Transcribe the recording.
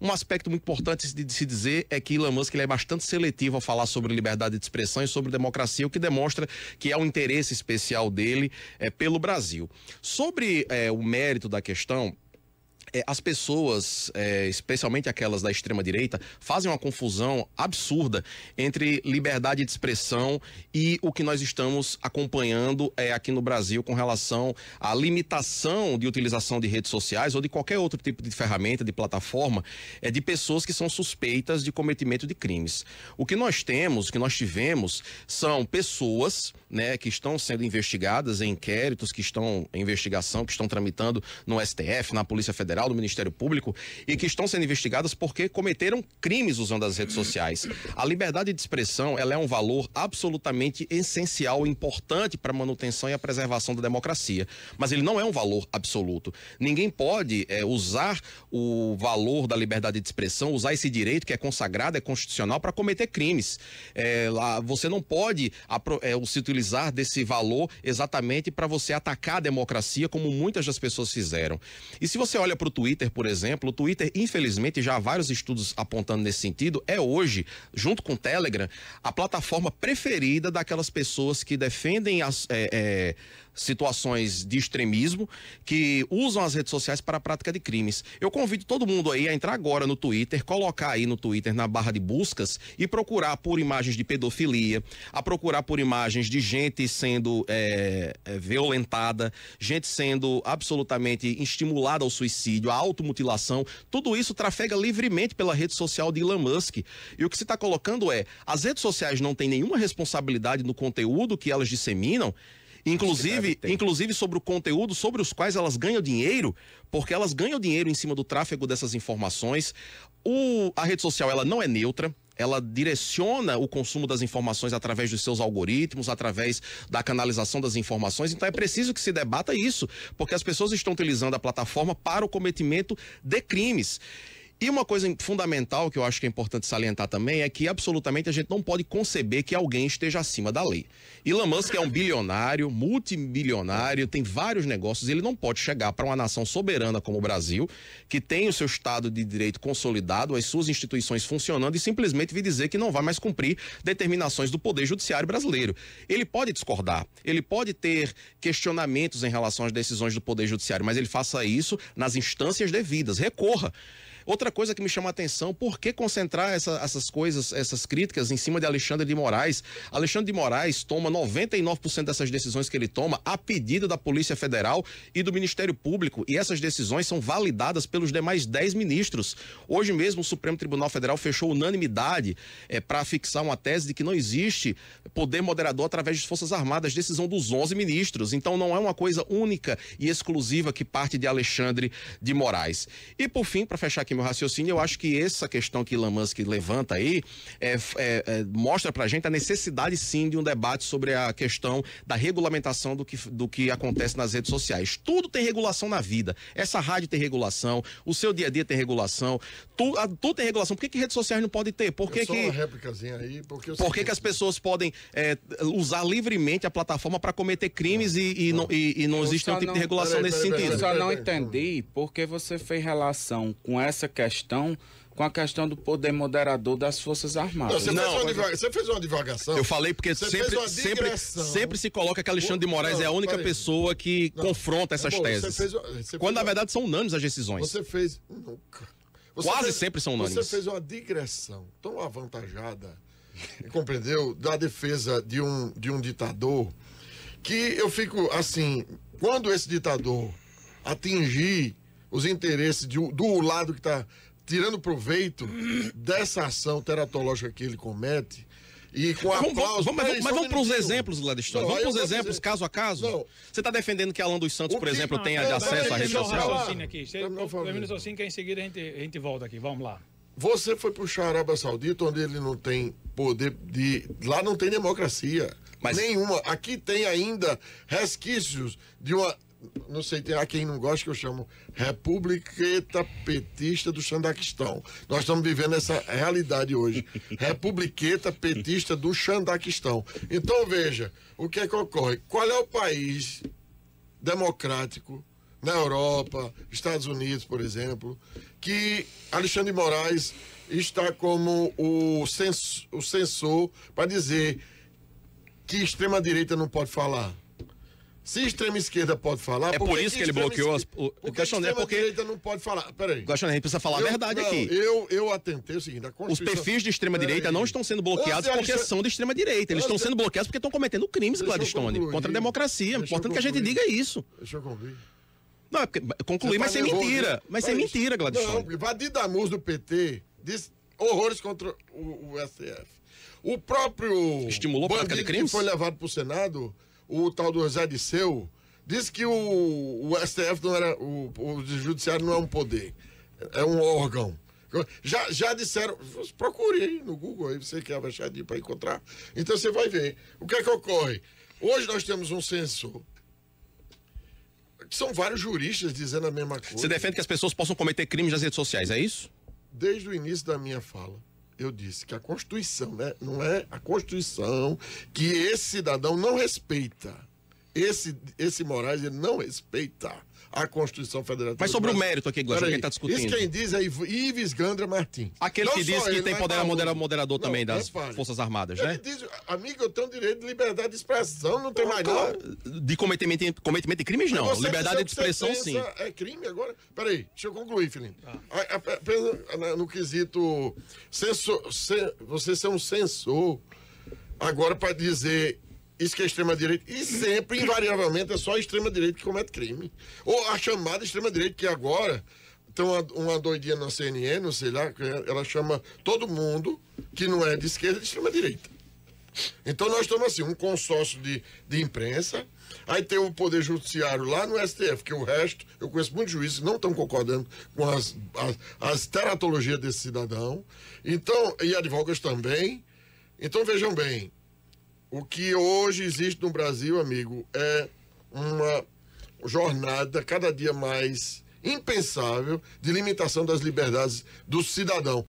Um aspecto muito importante de se dizer é que Elon Musk ele é bastante seletivo ao falar sobre liberdade de expressão e sobre democracia, o que demonstra que há é um interesse especial dele é, pelo Brasil. Sobre é, o mérito da questão, é, as pessoas, é, especialmente aquelas da extrema direita, fazem uma confusão absurda entre liberdade de expressão e o que nós estamos acompanhando é, aqui no Brasil com relação à limitação de utilização de redes sociais ou de qualquer outro tipo de ferramenta, de plataforma, é, de pessoas que são suspeitas de cometimento de crimes. O que nós temos, o que nós tivemos, são pessoas né, que estão sendo investigadas em inquéritos, que estão em investigação, que estão tramitando no STF, na Polícia Federal do Ministério Público, e que estão sendo investigadas porque cometeram crimes usando as redes sociais. A liberdade de expressão ela é um valor absolutamente essencial, importante para a manutenção e a preservação da democracia. Mas ele não é um valor absoluto. Ninguém pode é, usar o valor da liberdade de expressão, usar esse direito que é consagrado, é constitucional, para cometer crimes. É, lá, você não pode é, se utilizar desse valor exatamente para você atacar a democracia, como muitas das pessoas fizeram. E se você olha para o o Twitter, por exemplo, o Twitter, infelizmente, já há vários estudos apontando nesse sentido, é hoje, junto com o Telegram, a plataforma preferida daquelas pessoas que defendem as. É, é, situações de extremismo que usam as redes sociais para a prática de crimes. Eu convido todo mundo aí a entrar agora no Twitter, colocar aí no Twitter na barra de buscas e procurar por imagens de pedofilia, a procurar por imagens de gente sendo é, violentada, gente sendo absolutamente estimulada ao suicídio, à automutilação. Tudo isso trafega livremente pela rede social de Elon Musk. E o que se está colocando é: as redes sociais não têm nenhuma responsabilidade no conteúdo que elas disseminam Inclusive, inclusive sobre o conteúdo sobre os quais elas ganham dinheiro, porque elas ganham dinheiro em cima do tráfego dessas informações. O, a rede social ela não é neutra, ela direciona o consumo das informações através dos seus algoritmos, através da canalização das informações. Então é preciso que se debata isso, porque as pessoas estão utilizando a plataforma para o cometimento de crimes. E uma coisa fundamental que eu acho que é importante salientar também é que absolutamente a gente não pode conceber que alguém esteja acima da lei. Elon Musk é um bilionário, multimilionário, tem vários negócios, ele não pode chegar para uma nação soberana como o Brasil, que tem o seu Estado de Direito consolidado, as suas instituições funcionando, e simplesmente vir dizer que não vai mais cumprir determinações do Poder Judiciário brasileiro. Ele pode discordar, ele pode ter questionamentos em relação às decisões do Poder Judiciário, mas ele faça isso nas instâncias devidas, recorra. Outra coisa que me chama a atenção, por que concentrar essa, essas coisas, essas críticas em cima de Alexandre de Moraes? Alexandre de Moraes toma 99% dessas decisões que ele toma a pedido da Polícia Federal e do Ministério Público, e essas decisões são validadas pelos demais 10 ministros. Hoje mesmo o Supremo Tribunal Federal fechou unanimidade é, eh, para fixar uma tese de que não existe poder moderador através das Forças Armadas, decisão dos 11 ministros. Então não é uma coisa única e exclusiva que parte de Alexandre de Moraes. E por fim, para fechar aqui meu meu raciocínio, eu acho que essa questão que Elon Musk levanta aí é, é, é, mostra pra gente a necessidade sim de um debate sobre a questão da regulamentação do que, do que acontece nas redes sociais. Tudo tem regulação na vida. Essa rádio tem regulação, o seu dia a dia tem regulação, tu, a, tudo tem regulação. Por que, que redes sociais não podem ter? Por é que, que... uma aí, porque é Por que, que as pessoas podem é, usar livremente a plataforma para cometer crimes não, e, e, não, e, e não existe nenhum tipo não, de regulação peraí, nesse peraí, sentido? Peraí, eu só não entendi porque você fez relação com essa essa questão com a questão do poder moderador das Forças Armadas. Não, você, não, fez, uma você fez uma divagação. Eu falei porque sempre, sempre, sempre se coloca que Alexandre de Moraes não, é a única pessoa que não. confronta essas é bom, teses. Fez, Quando, na verdade, são unânimes as decisões. Você fez... Você Quase fez, sempre são unânimes. Você fez uma digressão tão avantajada, compreendeu? Da defesa de um, de um ditador que eu fico assim, quando esse ditador atingir os interesses de, do lado que está tirando proveito dessa ação teratológica que ele comete. E com aplausos. Vamos, vamos, mas, mas vamos para os exemplos lá da história. Não, vamos para os exemplos dizer... caso a caso? Não. Você está defendendo que Alan dos Santos, por exemplo, não, tenha é, acesso à rede social? Aqui. eu vou o raciocínio que em seguida a gente, a gente volta aqui. Vamos lá. Você foi para o Arábia Saudita, onde ele não tem poder de. Lá não tem democracia. Mas... Nenhuma. Aqui tem ainda resquícios de uma não sei, tem a quem não gosta que eu chamo Republiqueta Petista do Xandaquistão. Nós estamos vivendo essa realidade hoje. Republiqueta Petista do Xandaquistão. Então veja, o que é que ocorre? Qual é o país democrático na Europa, Estados Unidos, por exemplo, que Alexandre de Moraes está como o, o censor para dizer que extrema-direita não pode falar? Se extrema esquerda pode falar. É por isso que ele bloqueou as. O, porque Gachonê, é porque. direita não pode falar. Peraí. Guaxané, a gente precisa falar eu, a verdade não, aqui. Eu, eu atentei o seguinte: Os perfis de extrema direita não estão sendo bloqueados Antes porque Alexandre... são de extrema direita. Eles Antes... estão sendo bloqueados porque estão cometendo crimes, Deixa Gladstone, contra a democracia. É importante que a gente diga isso. Deixa eu concluir. Não, é porque, concluir, tá mas sem mentira. Mas sem mentira, Gladstone. Não, Vadir Damus do PT disse horrores contra o, o STF. O próprio. Estimulou bandido a prática de crimes? Que foi levado para o Senado o tal do Zé Disseu, disse que o, o STF não era. O, o judiciário não é um poder, é um órgão. Já, já disseram, procure aí no Google, aí você quer é para encontrar. Então você vai ver. O que é que ocorre? Hoje nós temos um censor são vários juristas dizendo a mesma coisa. Você defende que as pessoas possam cometer crimes nas redes sociais, é isso? Desde o início da minha fala eu disse que a Constituição, né? Não é a Constituição que esse cidadão não respeita esse, esse Moraes ele não respeita a Constituição Federal. Mas sobre o mérito aqui, Guaxa, que está discutindo. Isso quem diz é Ives Gandra Martins. Aquele não que diz que tem poder moderador, moderador não, também das repare. Forças Armadas, ele né? Diz, amigo, eu tenho direito de liberdade de expressão, não tem mais nada. De cometimento, cometimento de crimes, não. liberdade de expressão, sim. É crime agora? Peraí, deixa eu concluir, Felipe. Ah. no quesito censor, você ser um censor, agora para dizer isso que é extrema-direita. E sempre, invariavelmente, é só a extrema-direita que comete crime. Ou a chamada extrema-direita, que agora tem uma, uma doidinha na CNN, não sei lá, ela chama todo mundo que não é de esquerda de extrema-direita. Então nós estamos assim, um consórcio de, de imprensa, aí tem o Poder Judiciário lá no STF, que o resto, eu conheço muitos juízes não estão concordando com as, as, as teratologias desse cidadão, então, e advogados também. Então vejam bem, o que hoje existe no Brasil, amigo, é uma jornada cada dia mais impensável de limitação das liberdades do cidadão.